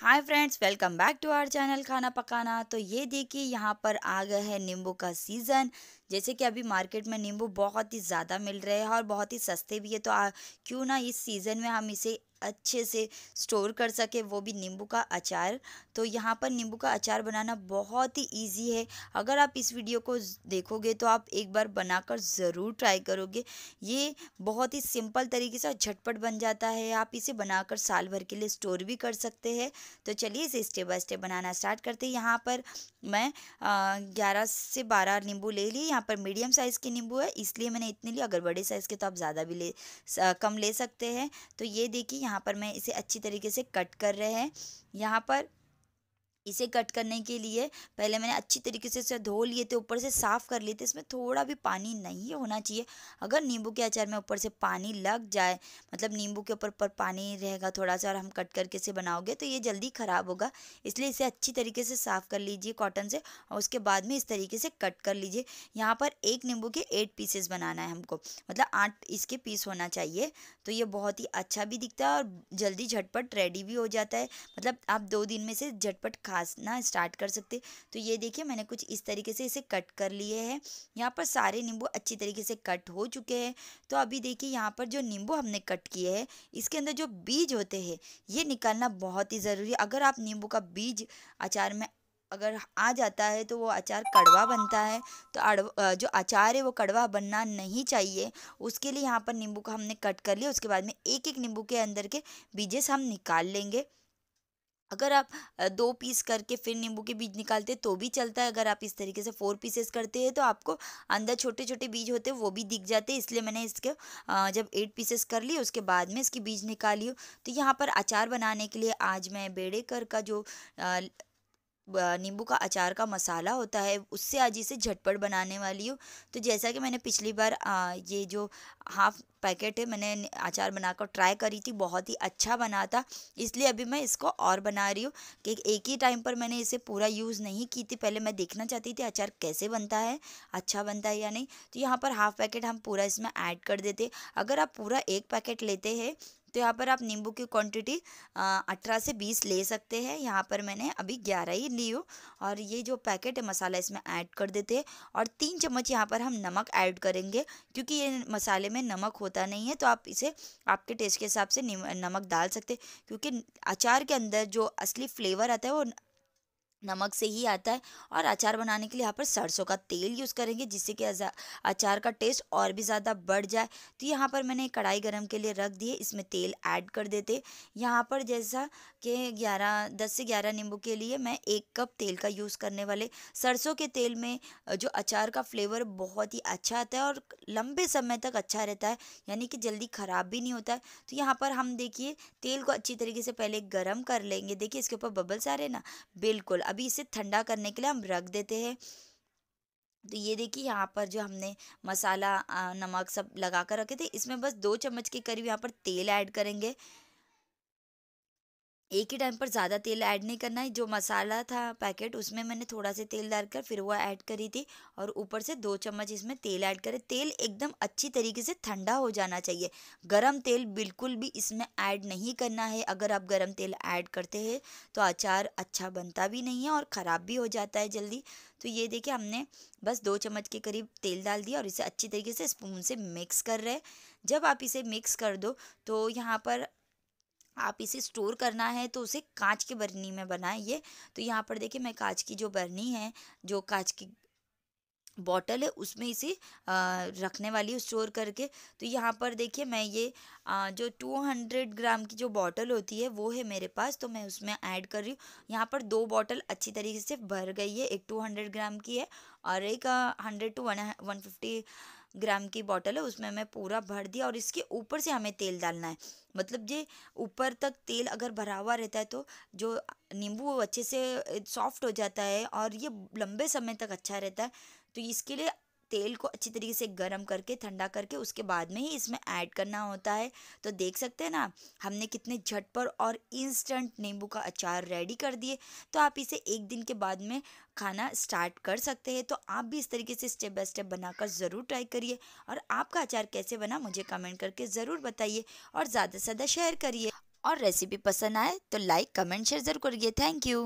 hi friends welcome back to our channel खाना पकाना तो ये देखिए यहाँ पर आ गया है नींबू का सीज़न जैसे कि अभी मार्केट में नींबू बहुत ही ज़्यादा मिल रहे हैं और बहुत ही सस्ते भी है तो क्यों ना इस सीज़न में हम इसे अच्छे से स्टोर कर सके वो भी नींबू का अचार तो यहाँ पर नींबू का अचार बनाना बहुत ही इजी है अगर आप इस वीडियो को देखोगे तो आप एक बार बनाकर ज़रूर ट्राई करोगे ये बहुत ही सिंपल तरीके से झटपट बन जाता है आप इसे बनाकर साल भर के लिए स्टोर भी कर सकते हैं तो चलिए इसे स्टेप बाय स्टेप बनाना स्टार्ट करते हैं यहाँ पर मैं ग्यारह से बारह नींबू ले ली यहाँ पर मीडियम साइज़ के नींबू है इसलिए मैंने इतने लिए अगर बड़े साइज़ के तो आप ज़्यादा भी ले कम ले सकते हैं तो ये देखिए यहाँ पर मैं इसे अच्छी तरीके से कट कर रहे हैं यहाँ पर इसे कट करने के लिए पहले मैंने अच्छी तरीके से इसे धो लिए थे ऊपर से साफ़ कर लिए थे इसमें थोड़ा भी पानी नहीं होना चाहिए अगर नींबू के अचार में ऊपर से पानी लग जाए मतलब नींबू के ऊपर पर पानी रहेगा थोड़ा सा और हम कट करके इसे बनाओगे तो ये जल्दी ख़राब होगा इसलिए इसे अच्छी तरीके से साफ़ कर लीजिए कॉटन से और उसके बाद में इस तरीके से कट कर लीजिए यहाँ पर एक नींबू के एट पीसेस बनाना है हमको मतलब आठ इसके पीस होना चाहिए तो ये बहुत ही अच्छा भी दिखता है और जल्दी झटपट रेडी भी हो जाता है मतलब आप दो दिन में से झटपट खा खाना स्टार्ट कर सकते तो ये देखिए मैंने कुछ इस तरीके से इसे कट कर लिए है यहाँ पर सारे नींबू अच्छी तरीके से कट हो चुके हैं तो अभी देखिए यहाँ पर जो नींबू हमने कट किए हैं इसके अंदर जो बीज होते हैं ये निकालना बहुत ही ज़रूरी है अगर आप नींबू का बीज अचार में अगर आ जाता है तो वो अचार कड़वा बनता है तो जो अचार है वो कड़वा बनना नहीं चाहिए उसके लिए यहाँ पर नींबू का हमने कट कर लिया उसके बाद में एक एक नींबू के अंदर के बीजेस हम निकाल लेंगे अगर आप दो पीस करके फिर नींबू के बीज निकालते तो भी चलता है अगर आप इस तरीके से फोर पीसेस करते हैं तो आपको अंदर छोटे छोटे बीज होते हैं वो भी दिख जाते हैं इसलिए मैंने इसके जब एट पीसेस कर लिए उसके बाद में इसकी बीज निकाली तो यहाँ पर अचार बनाने के लिए आज मैं बेड़े कर का जो नींबू का अचार का मसाला होता है उससे आज इसे झटपट बनाने वाली हूँ तो जैसा कि मैंने पिछली बार आ, ये जो हाफ पैकेट है मैंने अचार बनाकर ट्राई करी थी बहुत ही अच्छा बना था इसलिए अभी मैं इसको और बना रही हूँ कि एक ही टाइम पर मैंने इसे पूरा यूज़ नहीं की थी पहले मैं देखना चाहती थी अचार कैसे बनता है अच्छा बनता है या नहीं तो यहाँ पर हाफ पैकेट हम पूरा इसमें ऐड कर देते अगर आप पूरा एक पैकेट लेते हैं तो यहाँ पर आप नींबू की क्वांटिटी अठारह से बीस ले सकते हैं यहाँ पर मैंने अभी ग्यारह ही ली हूँ और ये जो पैकेट है मसाला इसमें ऐड कर देते हैं और तीन चम्मच यहाँ पर हम नमक ऐड करेंगे क्योंकि ये मसाले में नमक होता नहीं है तो आप इसे आपके टेस्ट के हिसाब से नमक डाल सकते क्योंकि अचार के अंदर जो असली फ्लेवर आता है वो नमक से ही आता है और अचार बनाने के लिए यहाँ पर सरसों का तेल यूज़ करेंगे जिससे कि अचार का टेस्ट और भी ज़्यादा बढ़ जाए तो यहाँ पर मैंने कढ़ाई गरम के लिए रख दिए इसमें तेल ऐड कर देते यहाँ पर जैसा कि 11 दस से 11 नींबू के लिए मैं एक कप तेल का यूज़ करने वाले सरसों के तेल में जो अचार का फ्लेवर बहुत ही अच्छा आता है और लंबे समय तक अच्छा रहता है यानी कि जल्दी ख़राब भी नहीं होता है तो यहाँ पर हम देखिए तेल को अच्छी तरीके से पहले गर्म कर लेंगे देखिए इसके ऊपर बबल्स आ रहे हैं ना बिल्कुल अभी इसे ठंडा करने के लिए हम रख देते हैं तो ये देखिए यहाँ पर जो हमने मसाला नमक सब लगा कर रखे थे इसमें बस दो चम्मच के करीब यहाँ पर तेल ऐड करेंगे एक ही टाइम पर ज़्यादा तेल ऐड नहीं करना है जो मसाला था पैकेट उसमें मैंने थोड़ा सा तेल डालकर फिर वो ऐड करी थी और ऊपर से दो चम्मच इसमें तेल ऐड करें तेल एकदम अच्छी तरीके से ठंडा हो जाना चाहिए गरम तेल बिल्कुल भी इसमें ऐड नहीं करना है अगर आप गरम तेल ऐड करते हैं तो अचार अच्छा बनता भी नहीं है और ख़राब भी हो जाता है जल्दी तो ये देखिए हमने बस दो चम्मच के करीब तेल डाल दिया और इसे अच्छी तरीके से स्पून से मिक्स कर रहे जब आप इसे मिक्स कर दो तो यहाँ पर आप इसे स्टोर करना है तो उसे कांच के बर्नी में बनाएं ये तो यहाँ पर देखिए मैं कांच की जो बर्नी है जो कांच की बॉटल है उसमें इसे रखने वाली हूँ स्टोर करके तो यहाँ पर देखिए मैं ये जो 200 ग्राम की जो बॉटल होती है वो है मेरे पास तो मैं उसमें ऐड कर रही हूँ यहाँ पर दो बॉटल अच्छी तरीके से भर गई है एक 200 ग्राम की है और एक hundred two one one fifty gram की बॉटल है उसमें हमें पूरा भर दिया और इसके ऊपर से हमें तेल डालना है मतलब ये ऊपर तक तेल अगर भरा हुआ रहता है तो जो नींबू वो अच्छे से सॉफ्ट हो जाता है और ये लंबे समय तक अच्छा रहता है तो इसके लिए तेल को अच्छी तरीके से गर्म करके ठंडा करके उसके बाद में ही इसमें ऐड करना होता है तो देख सकते हैं ना हमने कितने झटपट और इंस्टेंट नींबू का अचार रेडी कर दिए तो आप इसे एक दिन के बाद में खाना स्टार्ट कर सकते हैं तो आप भी इस तरीके से स्टेप बाय स्टेप बनाकर ज़रूर ट्राई करिए और आपका अचार कैसे बना मुझे कमेंट करके ज़रूर बताइए और ज़्यादा से ज़्यादा शेयर करिए और रेसिपी पसंद आए तो लाइक कमेंट शेयर ज़रूर करिए थैंक यू